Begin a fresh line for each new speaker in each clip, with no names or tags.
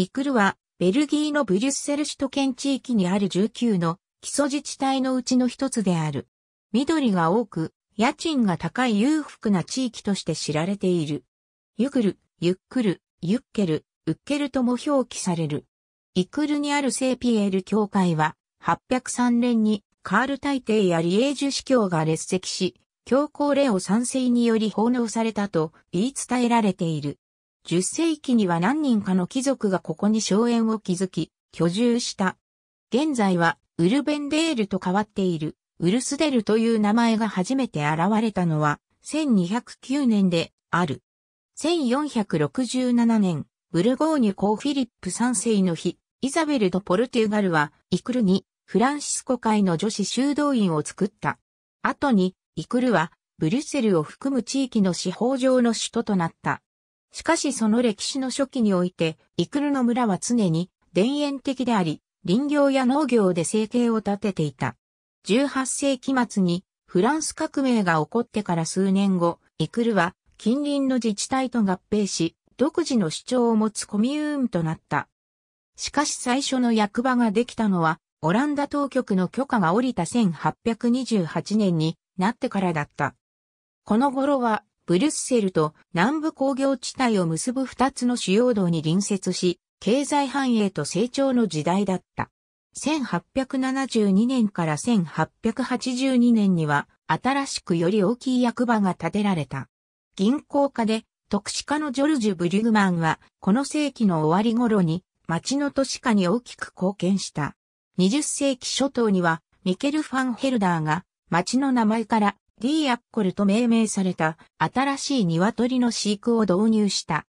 イクルは、ベルギーのブリュッセル首都圏地域にある19の基礎自治体のうちの一つである。緑が多く、家賃が高い裕福な地域として知られている。ユクル、ユックル、ユッケル、ウッケルとも表記される。イクルにある聖ピエール教会は、803年にカール大帝やリエージュ司教が列席し、教皇レオ賛成により奉納されたと言い伝えられている。10世紀には何人かの貴族がここに荘園を築き、居住した。現在は、ウルベンデールと変わっている、ウルスデルという名前が初めて現れたのは、1209年である。1467年、ブルゴーニュ公フィリップ3世の日、イザベル・とポルテュガルは、イクルに、フランシスコ会の女子修道院を作った。後に、イクルは、ブリュッセルを含む地域の司法上の首都となった。しかしその歴史の初期において、イクルの村は常に田園的であり、林業や農業で生計を立てていた。18世紀末にフランス革命が起こってから数年後、イクルは近隣の自治体と合併し、独自の主張を持つコミューンとなった。しかし最初の役場ができたのは、オランダ当局の許可が下りた1828年になってからだった。この頃はブリュッセルと南部工業地帯を結ぶ二つの主要道に隣接し、経済繁栄と成長の時代だった。1872年から1882年には、新しくより大きい役場が建てられた。銀行家で、特殊家のジョルジュ・ブリュグマンは、この世紀の終わり頃に、町の都市化に大きく貢献した。20世紀初頭には、ミケル・ファンヘルダーが、町の名前からディーアッコルと命名された新しい鶏の飼育を導入した。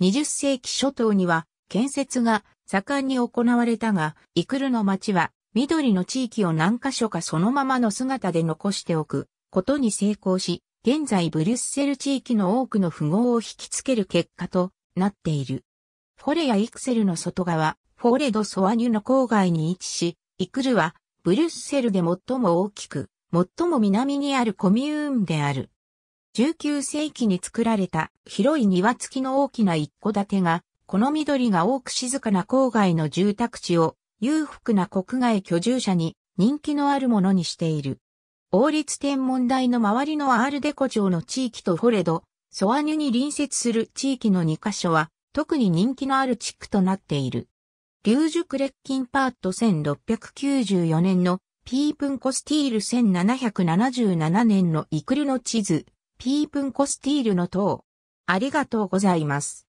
20世紀初頭には建設が盛んに行われたが、イクルの町は緑の地域を何箇所かそのままの姿で残しておくことに成功し、現在ブリュッセル地域の多くの富豪を引きつける結果となっている。フォレやイクセルの外側、フォレド・ソワニュの郊外に位置し、イクルはブリュッセルで最も大きく、最も南にあるコミューンである。19世紀に作られた広い庭付きの大きな一戸建てが、この緑が多く静かな郊外の住宅地を裕福な国外居住者に人気のあるものにしている。王立天文台の周りのアールデコ城の地域とフォレド、ソアニュに隣接する地域の2カ所は特に人気のある地区となっている。リュージュクレッキンパート1694年のピープンコスティール1777年のイクルの地図、ピープンコスティールの塔。ありがとうございます。